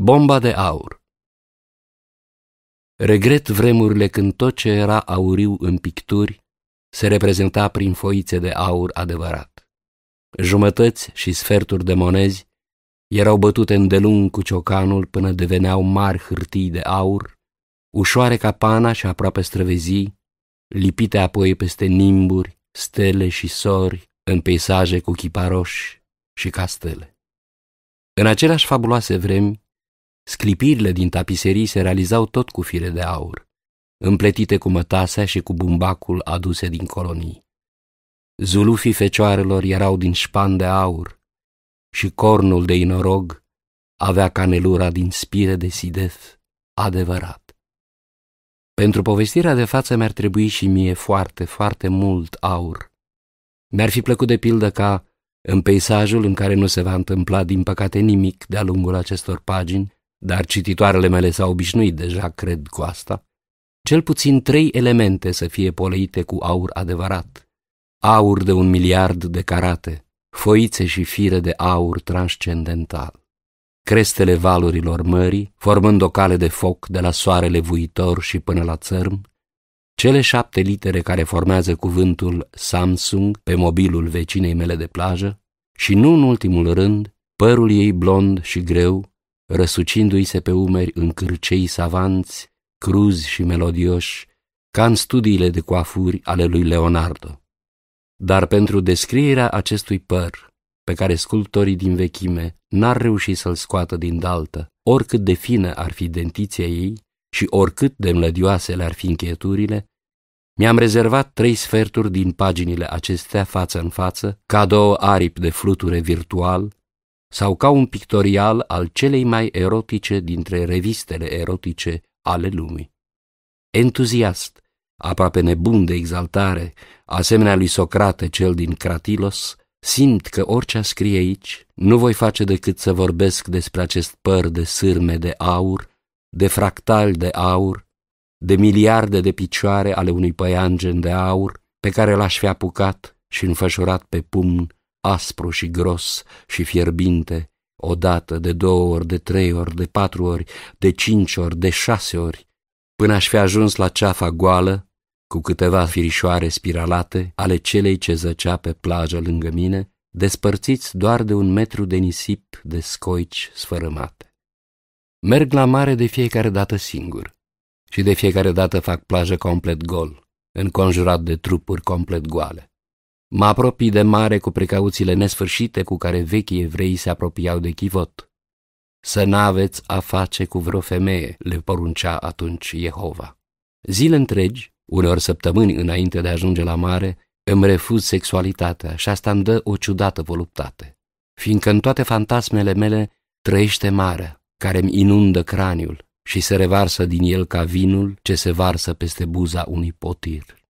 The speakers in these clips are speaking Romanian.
Bomba de aur Regret vremurile când tot ce era auriu în picturi se reprezenta prin foițe de aur adevărat. Jumătăți și sferturi de monezi erau bătute îndelung cu ciocanul până deveneau mari hârtii de aur, ușoare ca pana și aproape străvezii, lipite apoi peste nimburi, stele și sori, în peisaje cu chiparoși și castele. În aceleași fabuloase vremi, Sclipirile din tapiserii se realizau tot cu fire de aur, împletite cu mătasea și cu bumbacul aduse din colonii. Zulufii fecioarelor erau din șpan de aur și cornul de inorog avea canelura din spire de sidef adevărat. Pentru povestirea de față mi-ar trebui și mie foarte, foarte mult aur. Mi-ar fi plăcut de pildă ca, în peisajul în care nu se va întâmpla din păcate nimic de-a lungul acestor pagini, dar cititoarele mele s-au obișnuit deja, cred, cu asta, cel puțin trei elemente să fie poleite cu aur adevărat. Aur de un miliard de carate, foițe și fire de aur transcendental. Crestele valurilor mării, formând o cale de foc de la soarele vuitor și până la țărm, cele șapte litere care formează cuvântul Samsung pe mobilul vecinei mele de plajă și, nu în ultimul rând, părul ei blond și greu răsucindu-i se pe umeri în cârcei savanți, cruzi și melodioși, ca în studiile de coafuri ale lui Leonardo. Dar pentru descrierea acestui păr, pe care sculptorii din vechime n-ar reuși să-l scoată din daltă, oricât de fină ar fi dentiția ei și oricât de mlădioase le-ar fi încheieturile, mi-am rezervat trei sferturi din paginile acestea față în față, ca două aripi de fluture virtual, sau ca un pictorial al celei mai erotice dintre revistele erotice ale lumii. Entuziast, aproape nebun de exaltare, asemenea lui Socrate cel din Cratilos, simt că orice scrie aici nu voi face decât să vorbesc despre acest păr de sârme de aur, de fractal de aur, de miliarde de picioare ale unui păianjen de aur pe care l-aș fi apucat și înfășurat pe pumn aspru și gros și fierbinte, odată, de două ori, de trei ori, de patru ori, de cinci ori, de șase ori, până aș fi ajuns la ceafa goală, cu câteva firișoare spiralate ale celei ce zăcea pe plajă lângă mine, despărțiți doar de un metru de nisip de scoici sfărâmate. Merg la mare de fiecare dată singur și de fiecare dată fac plajă complet gol, înconjurat de trupuri complet goale. Mă apropii de mare cu precauțiile nesfârșite cu care vechii evrei se apropiau de chivot. Să n-aveți a face cu vreo femeie, le poruncea atunci Jehova. Zile întregi, uneori săptămâni înainte de a ajunge la mare, îmi refuz sexualitatea și asta îmi dă o ciudată voluptate. Fiindcă în toate fantasmele mele trăiește marea, care îmi inundă craniul și se revarsă din el ca vinul ce se varsă peste buza unui potir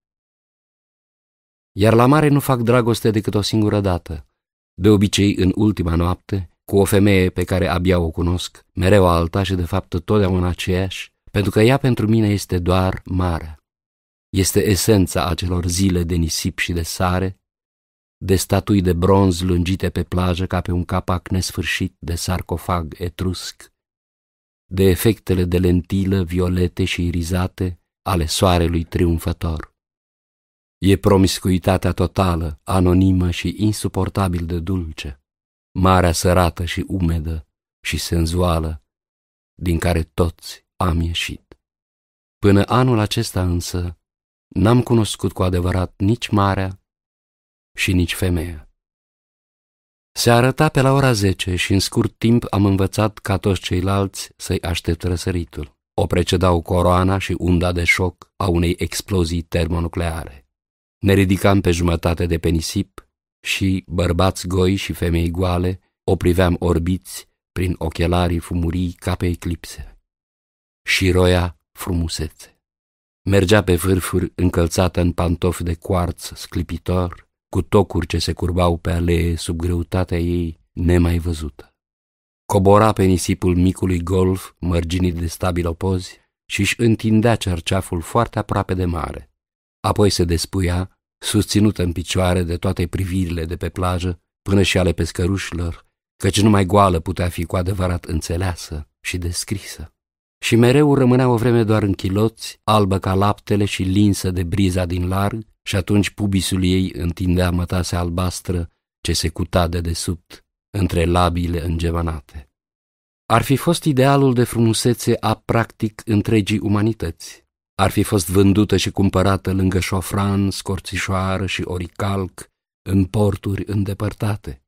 iar la mare nu fac dragoste decât o singură dată, de obicei în ultima noapte, cu o femeie pe care abia o cunosc, mereu alta și de fapt totdeauna aceeași, pentru că ea pentru mine este doar mare Este esența acelor zile de nisip și de sare, de statui de bronz lungite pe plajă ca pe un capac nesfârșit de sarcofag etrusc, de efectele de lentilă violete și irizate ale soarelui triumfător. E promiscuitatea totală, anonimă și insuportabil de dulce, marea sărată și umedă și senzuală, din care toți am ieșit. Până anul acesta însă, n-am cunoscut cu adevărat nici marea și nici femeia. Se arăta pe la ora 10 și în scurt timp am învățat ca toți ceilalți să-i aștept răsăritul. O precedau coroana și unda de șoc a unei explozii termonucleare. Ne ridicam pe jumătate de pe nisip și, bărbați goi și femei goale, o priveam orbiți prin ochelarii fumurii ca pe eclipse. Și roia frumusețe. Mergea pe vârfuri încălțată în pantofi de coarț sclipitor, cu tocuri ce se curbau pe alee sub greutatea ei nemai văzută. Cobora pe nisipul micului golf, mărginit de stabilopozi, și își întindea cerceaful foarte aproape de mare. Apoi se despuia susținută în picioare de toate privirile de pe plajă, până și ale pescărușilor, căci numai goală putea fi cu adevărat înțeleasă și descrisă. Și mereu rămânea o vreme doar în chiloți, albă ca laptele și linsă de briza din larg, și atunci pubisul ei întindea mătase albastră ce se cuta de desubt între labile îngevanate. Ar fi fost idealul de frumusețe a practic întregii umanități ar fi fost vândută și cumpărată lângă șofran, scorțișoară și oricalc, în porturi îndepărtate.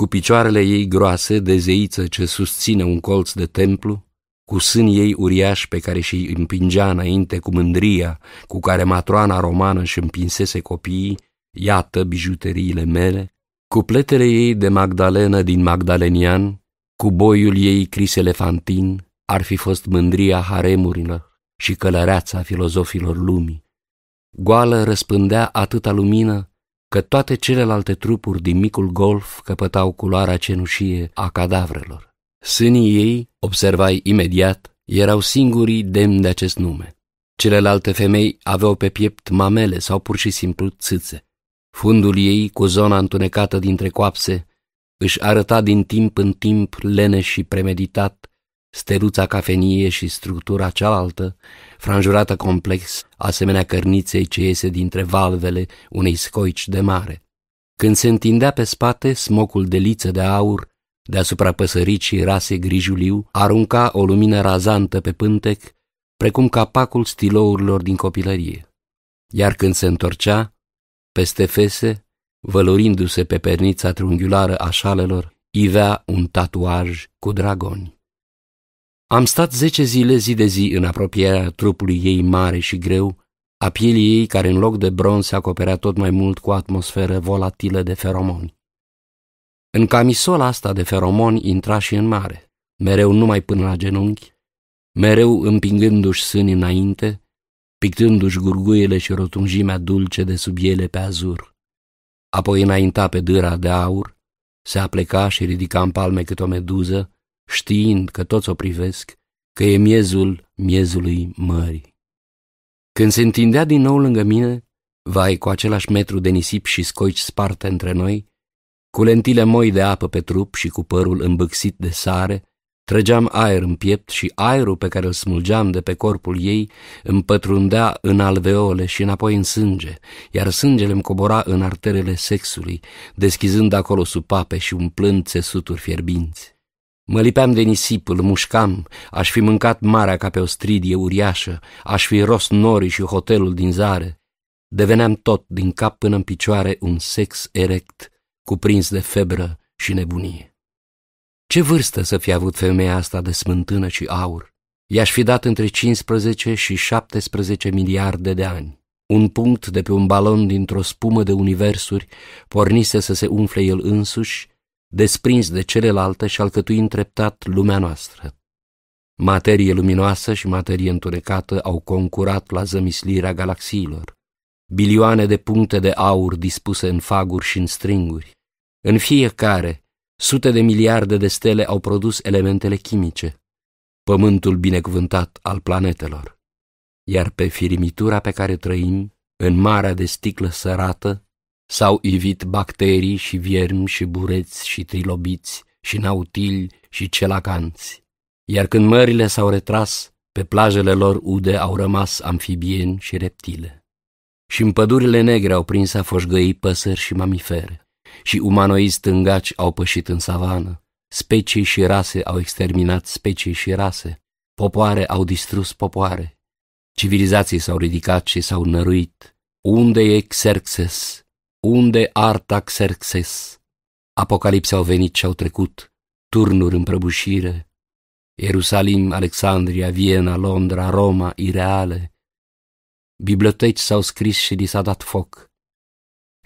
Cu picioarele ei groase de zeiță ce susține un colț de templu, cu sânii ei uriași pe care și împingea înainte cu mândria cu care matroana romană și împinsese copiii, iată bijuteriile mele, cu pletele ei de Magdalenă din Magdalenian, cu boiul ei criselefantin, ar fi fost mândria haremurilor și călăreața filozofilor lumii. Goală răspândea atâta lumină că toate celelalte trupuri din micul golf căpătau culoarea cenușie a cadavrelor. Sânii ei, observai imediat, erau singurii demni de acest nume. Celelalte femei aveau pe piept mamele sau pur și simplu țâțe. Fundul ei, cu zona întunecată dintre coapse, își arăta din timp în timp lene și premeditat steluța cafenie și structura cealaltă, franjurată complex, asemenea cărniței ce iese dintre valvele unei scoici de mare. Când se întindea pe spate, smocul de liță de aur, deasupra păsăricii rase grijuliu, arunca o lumină razantă pe pântec, precum capacul stilourilor din copilărie. Iar când se întorcea, peste fese, vălorindu-se pe pernița triunghiulară a șalelor, ivea un tatuaj cu dragoni. Am stat zece zile zi de zi în apropierea trupului ei mare și greu, a pielii ei care în loc de bronz se acoperea tot mai mult cu atmosferă volatilă de feromoni. În camisola asta de feromoni intra și în mare, mereu numai până la genunchi, mereu împingându-și sâni înainte, pictându-și gurguile și rotunjimea dulce de sub ele pe azur. Apoi înainta pe dâra de aur, se apleca și ridica în palme cât o meduză, știind că toți o privesc, că e miezul miezului mării. Când se întindea din nou lângă mine, vai cu același metru de nisip și scoici sparte între noi, cu lentile moi de apă pe trup și cu părul îmbâxit de sare, trăgeam aer în piept și aerul pe care îl smulgeam de pe corpul ei îmi pătrundea în alveole și înapoi în sânge, iar sângele îmi cobora în arterele sexului, deschizând acolo supape și umplând țesuturi fierbinți. Mă lipeam de nisip, îl mușcam, aș fi mâncat marea ca pe o stridie uriașă, aș fi rost norii și hotelul din zare. Deveneam tot, din cap până în picioare, un sex erect, cuprins de febră și nebunie. Ce vârstă să fi avut femeia asta de smântână și aur? I-aș fi dat între 15 și 17 miliarde de ani. Un punct de pe un balon dintr-o spumă de universuri pornise să se umfle el însuși desprins de celelalte și alcătuind treptat lumea noastră. Materie luminoasă și materie întunecată au concurat la zămislirea galaxiilor. Bilioane de puncte de aur dispuse în faguri și în stringuri. În fiecare, sute de miliarde de stele au produs elementele chimice, pământul binecuvântat al planetelor. Iar pe firimitura pe care trăim, în marea de sticlă sărată, S-au ivit bacterii și viermi și bureți și trilobiți și nautili și celacanți. Iar când mările s-au retras, pe plajele lor ude au rămas amfibieni și reptile. Și în pădurile negre au prins a foșgăi păsări și mamifere, și umanoii stângaci au pășit în savană, specii și rase au exterminat specii și rase, popoare au distrus popoare, civilizații s-au ridicat și s-au năruit, unde e Xerxes, unde Artaxerxes? Apocalipse au venit și au trecut, turnuri în prăbușire, Ierusalim, Alexandria, Viena, Londra, Roma, ireale. Biblioteci s-au scris și li s-a dat foc.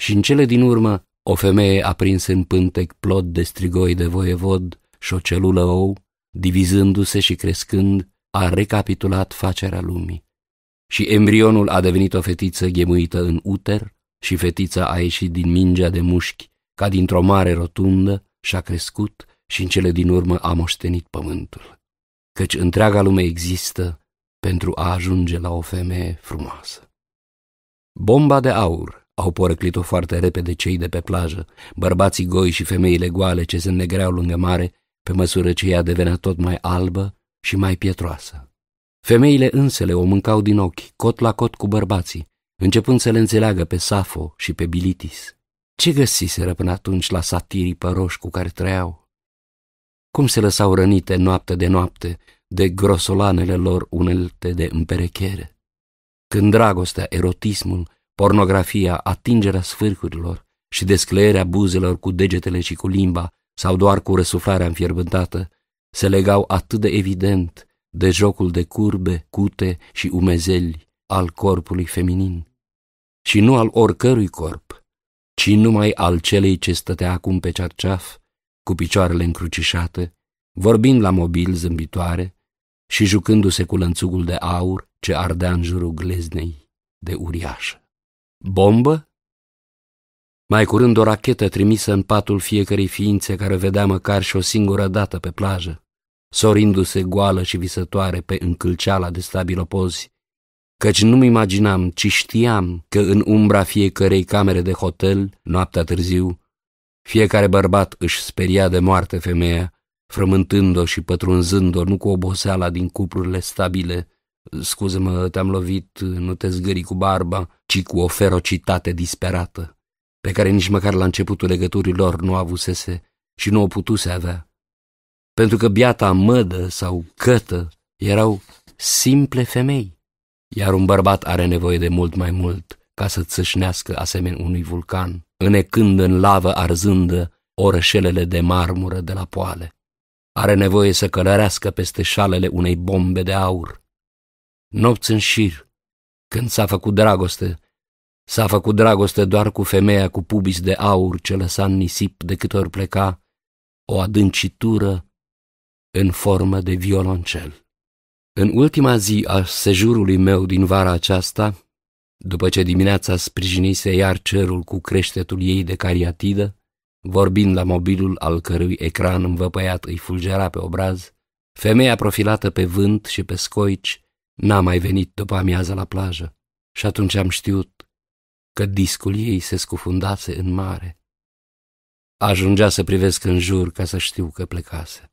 Și în cele din urmă, o femeie a prins în pântec plod de strigoi de voievod și o celulă ou, divizându-se și crescând, a recapitulat facerea lumii. Și embrionul a devenit o fetiță ghemuită în uter, și fetița a ieșit din mingea de mușchi, ca dintr-o mare rotundă, și-a crescut și în cele din urmă a moștenit pământul. Căci întreaga lume există pentru a ajunge la o femeie frumoasă. Bomba de aur au porăclit-o foarte repede cei de pe plajă, bărbații goi și femeile goale ce se negreau lângă mare, pe măsură ce ea devenea tot mai albă și mai pietroasă. Femeile însele o mâncau din ochi, cot la cot cu bărbații, începând să le înțeleagă pe Safo și pe Bilitis. Ce găsiseră până atunci la satirii păroși cu care trăiau? Cum se lăsau rănite noapte de noapte de grosolanele lor unelte de împerechere? Când dragostea, erotismul, pornografia, atingerea sfârcurilor și descleerea buzelor cu degetele și cu limba sau doar cu răsuflarea înfierbântată, se legau atât de evident de jocul de curbe, cute și umezeli al corpului feminin și nu al oricărui corp, ci numai al celei ce stătea acum pe cerceaf, cu picioarele încrucișate, vorbind la mobil zâmbitoare și jucându-se cu lănțugul de aur ce ardea în jurul gleznei de uriașă. Bombă? Mai curând o rachetă trimisă în patul fiecărei ființe care vedea măcar și o singură dată pe plajă, sorindu-se goală și visătoare pe încâlceala de stabilopozi căci nu-mi imaginam, ci știam că în umbra fiecărei camere de hotel, noaptea târziu, fiecare bărbat își speria de moarte femeia, frământând-o și pătrunzând-o, nu cu oboseala din cuplurile stabile. Scuze-mă, te-am lovit, nu te zgâri cu barba, ci cu o ferocitate disperată, pe care nici măcar la începutul legăturilor nu avusese și nu o putuse avea. Pentru că biata mădă sau cătă erau simple femei iar un bărbat are nevoie de mult mai mult ca să țâșnească asemeni unui vulcan, înecând în lavă arzândă orășelele de marmură de la poale. Are nevoie să călărească peste șalele unei bombe de aur. Nopți în șir, când s-a făcut dragoste, s-a făcut dragoste doar cu femeia cu pubis de aur ce lăsa în nisip de câte ori pleca o adâncitură în formă de violoncel. În ultima zi a sejurului meu din vara aceasta, după ce dimineața sprijinise iar cerul cu creștetul ei de cariatidă, vorbind la mobilul al cărui ecran învăpăiat îi fulgera pe obraz, femeia profilată pe vânt și pe scoici n-a mai venit după amiază la plajă și atunci am știut că discul ei se scufundase în mare. Ajungea să privesc în jur ca să știu că plecase.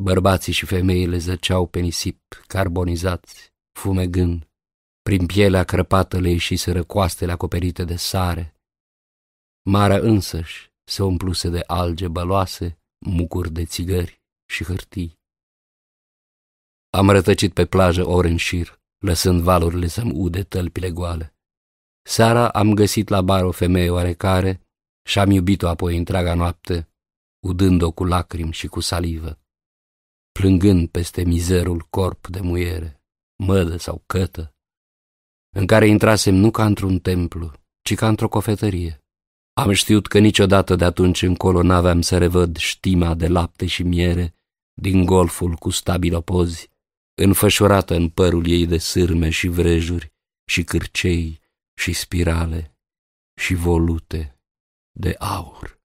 Bărbații și femeile zăceau pe nisip, carbonizați, fumegând. Prin pielea crăpată le ieșiseră coastele acoperite de sare. Marea însăși se umpluse de alge băloase, mucuri de țigări și hârtii. Am rătăcit pe plajă ori în șir, lăsând valurile să-mi ude tălpile goale. Seara am găsit la bar o femeie oarecare și am iubit-o apoi întreaga noapte, udând-o cu lacrimi și cu salivă plângând peste mizerul corp de muiere, mădă sau cătă, în care intrasem nu ca într-un templu, ci ca într-o cofetărie. Am știut că niciodată de atunci încolo n-aveam să revăd știma de lapte și miere din golful cu stabilopozi, înfășurată în părul ei de sârme și vrejuri și cârcei și spirale și volute de aur.